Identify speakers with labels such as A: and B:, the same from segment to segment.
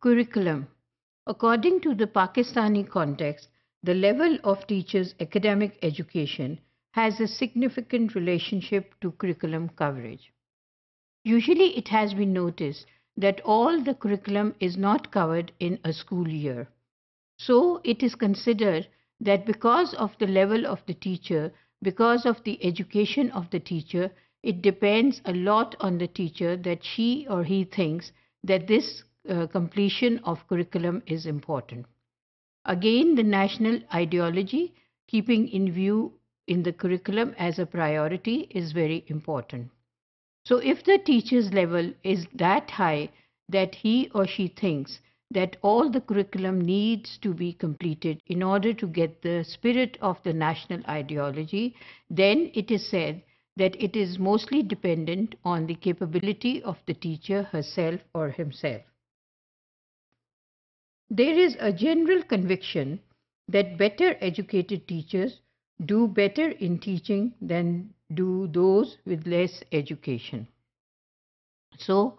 A: Curriculum According to the Pakistani context, the level of teachers' academic education has a significant relationship to curriculum coverage. Usually, it has been noticed that all the curriculum is not covered in a school year. So, it is considered that because of the level of the teacher, because of the education of the teacher, it depends a lot on the teacher that she or he thinks that this uh, completion of curriculum is important. Again, the national ideology, keeping in view in the curriculum as a priority, is very important. So, if the teacher's level is that high that he or she thinks that all the curriculum needs to be completed in order to get the spirit of the national ideology, then it is said that it is mostly dependent on the capability of the teacher herself or himself. There is a general conviction that better educated teachers do better in teaching than do those with less education. So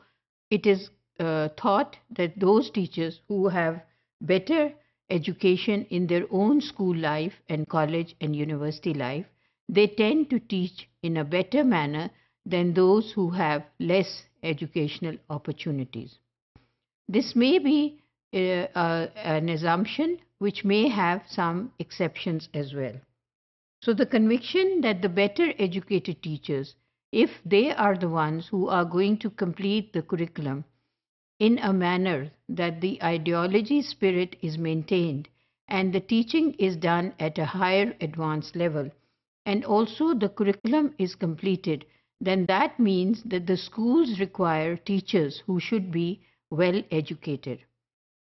A: it is uh, thought that those teachers who have better education in their own school life and college and university life, they tend to teach in a better manner than those who have less educational opportunities. This may be an assumption which may have some exceptions as well. So the conviction that the better educated teachers, if they are the ones who are going to complete the curriculum in a manner that the ideology spirit is maintained and the teaching is done at a higher advanced level and also the curriculum is completed, then that means that the schools require teachers who should be well educated.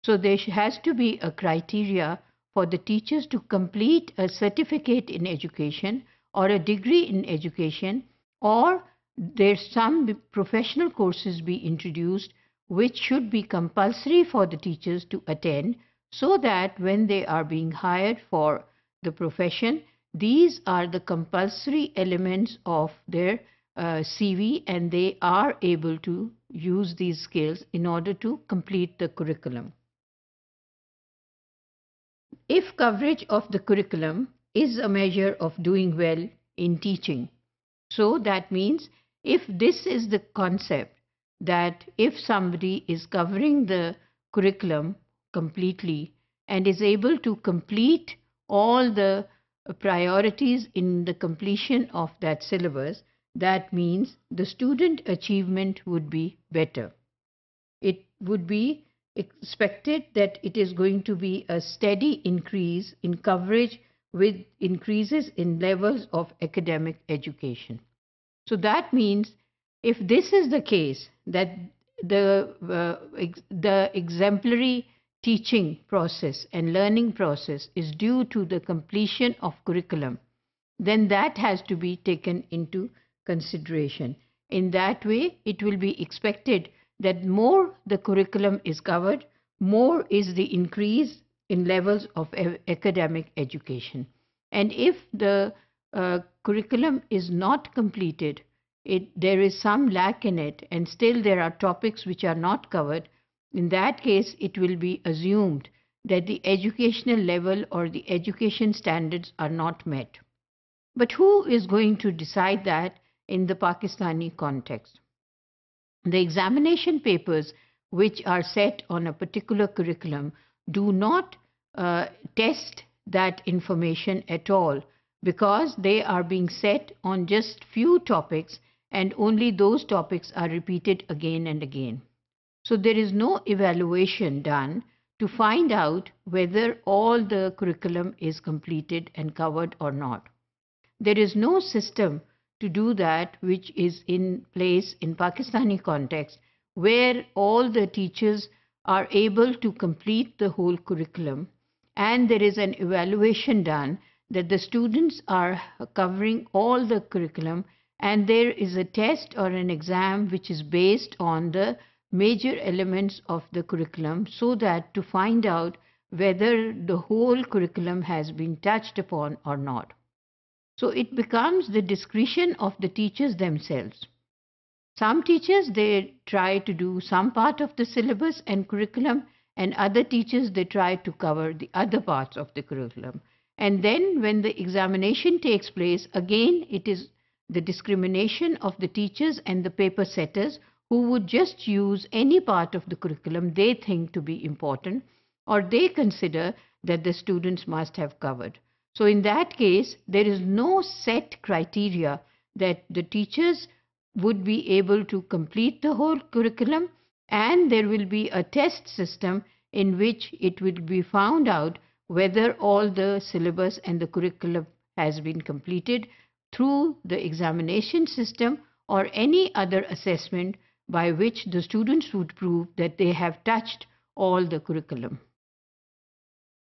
A: So there has to be a criteria for the teachers to complete a certificate in education or a degree in education or there some professional courses be introduced which should be compulsory for the teachers to attend so that when they are being hired for the profession these are the compulsory elements of their uh, CV and they are able to use these skills in order to complete the curriculum if coverage of the curriculum is a measure of doing well in teaching. So that means if this is the concept that if somebody is covering the curriculum completely and is able to complete all the priorities in the completion of that syllabus, that means the student achievement would be better. It would be expected that it is going to be a steady increase in coverage with increases in levels of academic education. So that means if this is the case, that the, uh, ex the exemplary teaching process and learning process is due to the completion of curriculum, then that has to be taken into consideration. In that way, it will be expected that more the curriculum is covered, more is the increase in levels of academic education. And if the uh, curriculum is not completed, it, there is some lack in it, and still there are topics which are not covered, in that case, it will be assumed that the educational level or the education standards are not met. But who is going to decide that in the Pakistani context? The examination papers, which are set on a particular curriculum, do not uh, test that information at all because they are being set on just few topics and only those topics are repeated again and again. So there is no evaluation done to find out whether all the curriculum is completed and covered or not. There is no system to do that which is in place in Pakistani context, where all the teachers are able to complete the whole curriculum and there is an evaluation done that the students are covering all the curriculum and there is a test or an exam which is based on the major elements of the curriculum so that to find out whether the whole curriculum has been touched upon or not. So it becomes the discretion of the teachers themselves. Some teachers, they try to do some part of the syllabus and curriculum and other teachers, they try to cover the other parts of the curriculum. And then when the examination takes place, again, it is the discrimination of the teachers and the paper setters who would just use any part of the curriculum they think to be important or they consider that the students must have covered. So in that case, there is no set criteria that the teachers would be able to complete the whole curriculum and there will be a test system in which it will be found out whether all the syllabus and the curriculum has been completed through the examination system or any other assessment by which the students would prove that they have touched all the curriculum.